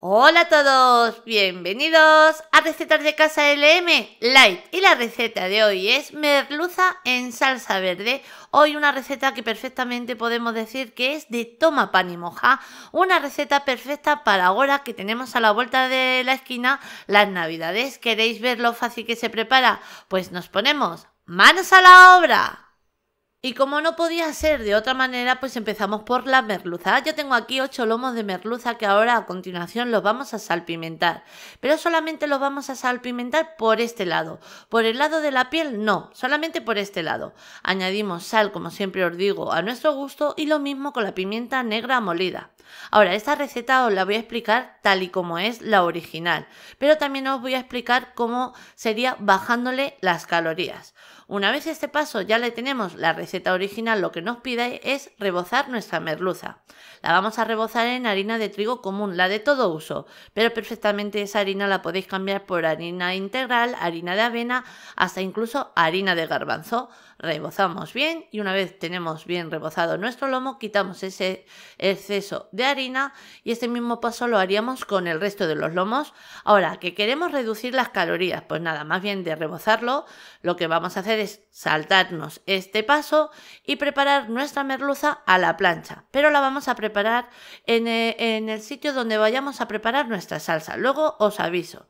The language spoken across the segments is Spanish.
Hola a todos, bienvenidos a Recetas de Casa LM Light y la receta de hoy es merluza en salsa verde. Hoy una receta que perfectamente podemos decir que es de toma pan y moja, una receta perfecta para ahora que tenemos a la vuelta de la esquina las navidades. ¿Queréis ver lo fácil que se prepara? Pues nos ponemos manos a la obra. Y como no podía ser de otra manera, pues empezamos por la merluza. Ah, Yo tengo aquí 8 lomos de merluza que ahora a continuación los vamos a salpimentar. Pero solamente los vamos a salpimentar por este lado. Por el lado de la piel no, solamente por este lado. Añadimos sal, como siempre os digo, a nuestro gusto y lo mismo con la pimienta negra molida. Ahora, esta receta os la voy a explicar tal y como es la original, pero también os voy a explicar cómo sería bajándole las calorías. Una vez este paso ya le tenemos la receta original, lo que nos pide es rebozar nuestra merluza. La vamos a rebozar en harina de trigo común, la de todo uso, pero perfectamente esa harina la podéis cambiar por harina integral, harina de avena, hasta incluso harina de garbanzo rebozamos bien y una vez tenemos bien rebozado nuestro lomo, quitamos ese exceso de harina y este mismo paso lo haríamos con el resto de los lomos. Ahora, que queremos reducir las calorías, pues nada, más bien de rebozarlo, lo que vamos a hacer es saltarnos este paso y preparar nuestra merluza a la plancha, pero la vamos a preparar en eh, el, sitio donde vayamos a preparar nuestra salsa. Luego os aviso.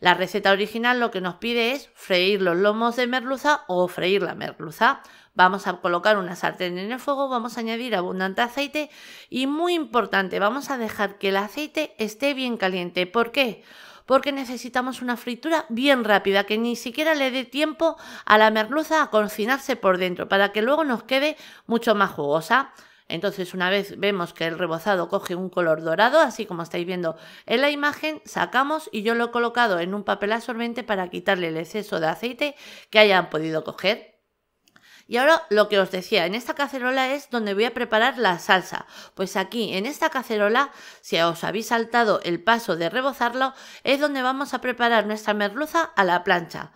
La receta original lo que nos pide es freír los lomos de merluza o freír la merluza. Vamos a colocar una sartén en el fuego, vamos a añadir abundante aceite y muy importante, vamos a dejar que el aceite esté bien caliente. ¿Por qué? Porque necesitamos una fritura bien rápida, que ni siquiera le dé tiempo a la merluza a cocinarse por dentro, para que luego nos quede mucho más jugosa. Entonces una vez vemos que el rebozado coge un color dorado, así como estáis viendo en la imagen, sacamos y yo lo he colocado en un papel absorbente para quitarle el exceso de aceite que hayan podido coger. Y ahora lo que os decía, en esta cacerola es donde voy a preparar la salsa. Pues aquí, en esta cacerola, si os habéis saltado el paso de rebozarlo, es donde vamos a preparar nuestra merluza a la plancha.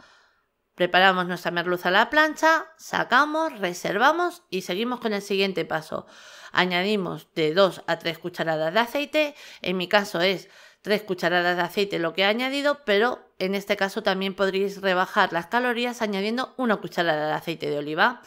Preparamos nuestra merluza a la plancha, sacamos, reservamos y seguimos con el siguiente paso. Añadimos de 2 a 3 cucharadas de aceite, en mi caso es 3 cucharadas de aceite lo que he añadido, pero en este caso también podréis rebajar las calorías añadiendo una cucharada de aceite de oliva.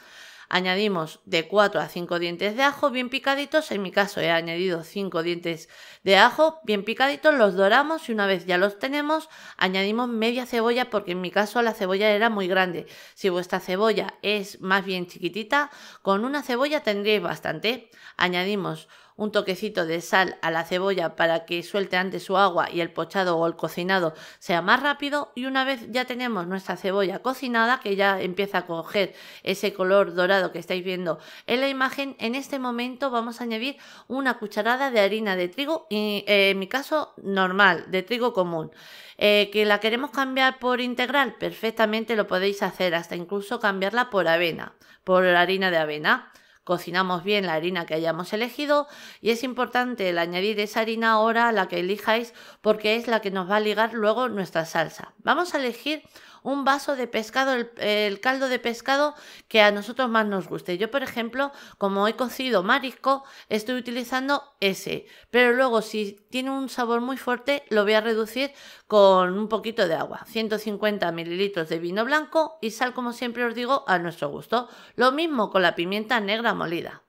Añadimos de 4 a 5 dientes de ajo bien picaditos. En mi caso he añadido 5 dientes de ajo bien picaditos. Los doramos y una vez ya los tenemos, añadimos media cebolla porque en mi caso la cebolla era muy grande. Si vuestra cebolla es más bien chiquitita, con una cebolla tendréis bastante. Añadimos un toquecito de sal a la cebolla para que suelte antes su agua y el pochado o el cocinado sea más rápido y una vez ya tenemos nuestra cebolla cocinada que ya empieza a coger ese color dorado que estáis viendo en la imagen, en este momento vamos a añadir una cucharada de harina de trigo, y, eh, en mi caso normal, de trigo común. Eh, que la queremos cambiar por integral, perfectamente lo podéis hacer, hasta incluso cambiarla por avena, por harina de avena cocinamos bien la harina que hayamos elegido y es importante el añadir esa harina ahora a la que elijáis porque es la que nos va a ligar luego nuestra salsa. Vamos a elegir un vaso de pescado, el, caldo de pescado que a nosotros más nos guste. Yo, por ejemplo, como he cocido marisco, estoy utilizando ese. Pero luego, si tiene un sabor muy fuerte, lo voy a reducir con un poquito de agua. 150 mililitros de vino blanco y sal, como siempre os digo, a nuestro gusto. Lo mismo con la pimienta negra molida.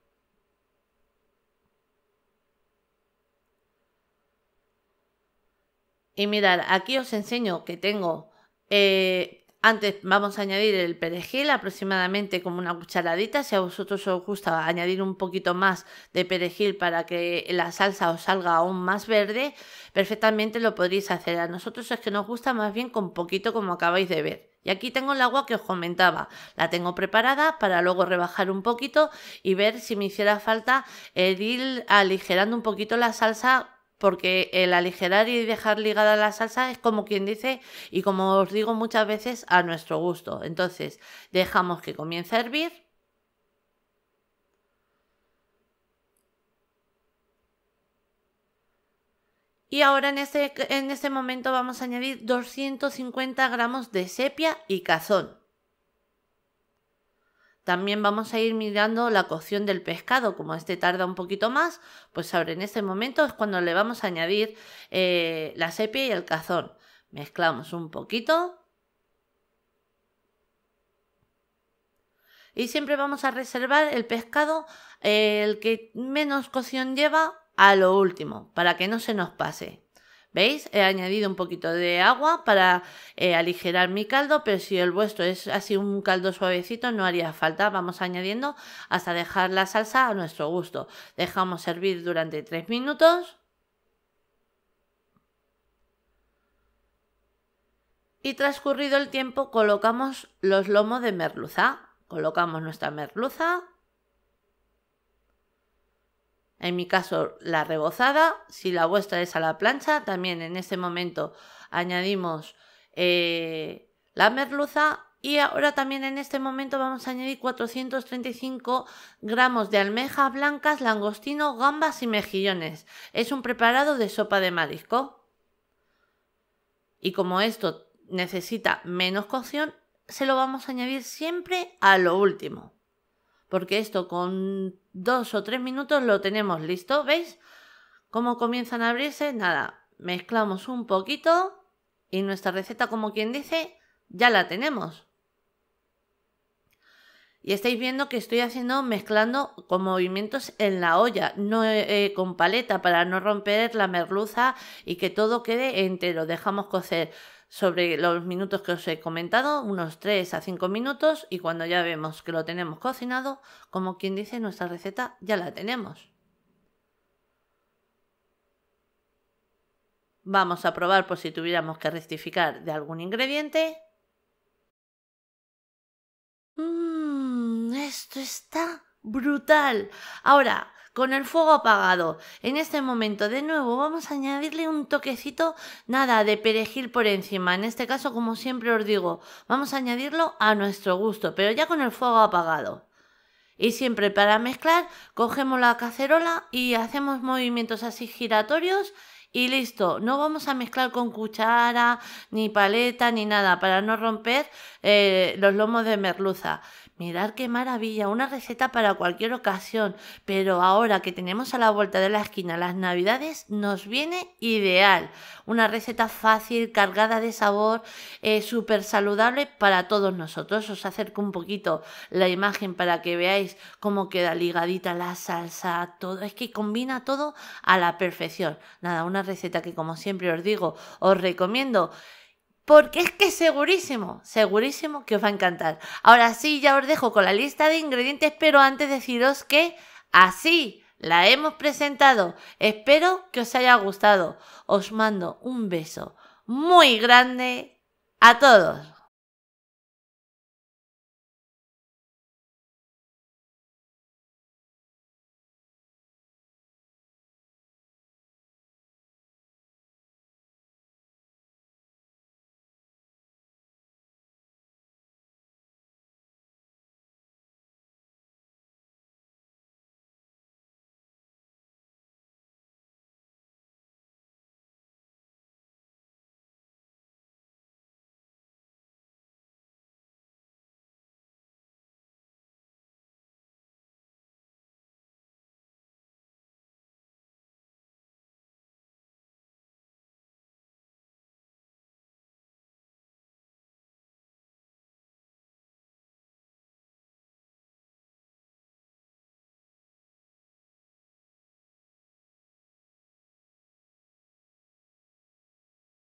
Y mirad, aquí os enseño que tengo eh, antes vamos a añadir el perejil, aproximadamente como una cucharadita. Si a vosotros os gusta añadir un poquito más de perejil para que la salsa os salga aún más verde, perfectamente lo podréis hacer. A nosotros es que nos gusta más bien con poquito como acabáis de ver. Y aquí tengo el agua que os comentaba. La tengo preparada para luego rebajar un poquito y ver si me hiciera falta el ir aligerando un poquito la salsa porque el eh, aligerar y dejar ligada la salsa es como quien dice y como os digo muchas veces a nuestro gusto. Entonces dejamos que comience a hervir. Y ahora en este, en este momento vamos a añadir 250 gramos de sepia y cazón. También vamos a ir mirando la cocción del pescado, como este tarda un poquito más, pues ahora en este momento es cuando le vamos a añadir eh, la sepia y el cazón. Mezclamos un poquito. Y siempre vamos a reservar el pescado, eh, el que menos cocción lleva, a lo último, para que no se nos pase. ¿Veis? He añadido un poquito de agua para eh, aligerar mi caldo, pero si el vuestro es así un caldo suavecito no haría falta. Vamos añadiendo hasta dejar la salsa a nuestro gusto. Dejamos servir durante 3 minutos. Y transcurrido el tiempo colocamos los lomos de merluza. Colocamos nuestra merluza en mi caso, la rebozada. Si la vuestra es a la plancha, también en este momento añadimos eh, la merluza. Y ahora también en este momento vamos a añadir 435 gramos de almejas blancas, langostino, gambas y mejillones. Es un preparado de sopa de marisco. Y como esto necesita menos cocción, se lo vamos a añadir siempre a lo último porque esto con dos o tres minutos lo tenemos listo, ¿veis? Cómo comienzan a abrirse, nada, mezclamos un poquito y nuestra receta, como quien dice, ya la tenemos. Y estáis viendo que estoy haciendo mezclando con movimientos en la olla, no eh, eh, con paleta para no romper la merluza y que todo quede entero. Dejamos cocer sobre los minutos que os he comentado, unos 3 a 5 minutos y cuando ya vemos que lo tenemos cocinado, como quien dice, nuestra receta ya la tenemos. Vamos a probar por si tuviéramos que rectificar de algún ingrediente Esto está brutal. Ahora, con el fuego apagado. En este momento, de nuevo, vamos a añadirle un toquecito, nada, de perejil por encima. En este caso, como siempre os digo, vamos a añadirlo a nuestro gusto, pero ya con el fuego apagado. Y siempre para mezclar, cogemos la cacerola y hacemos movimientos así giratorios y listo. No vamos a mezclar con cuchara, ni paleta, ni nada, para no romper eh, los lomos de merluza. Mirad qué maravilla, una receta para cualquier ocasión, pero ahora que tenemos a la vuelta de la esquina las navidades, nos viene ideal. Una receta fácil, cargada de sabor, eh, súper saludable para todos nosotros. Os acerco un poquito la imagen para que veáis cómo queda ligadita la salsa, todo. Es que combina todo a la perfección. Nada, una receta que como siempre os digo, os recomiendo porque es que segurísimo, segurísimo que os va a encantar. Ahora sí, ya os dejo con la lista de ingredientes, pero antes deciros que así la hemos presentado. Espero que os haya gustado. Os mando un beso muy grande a todos.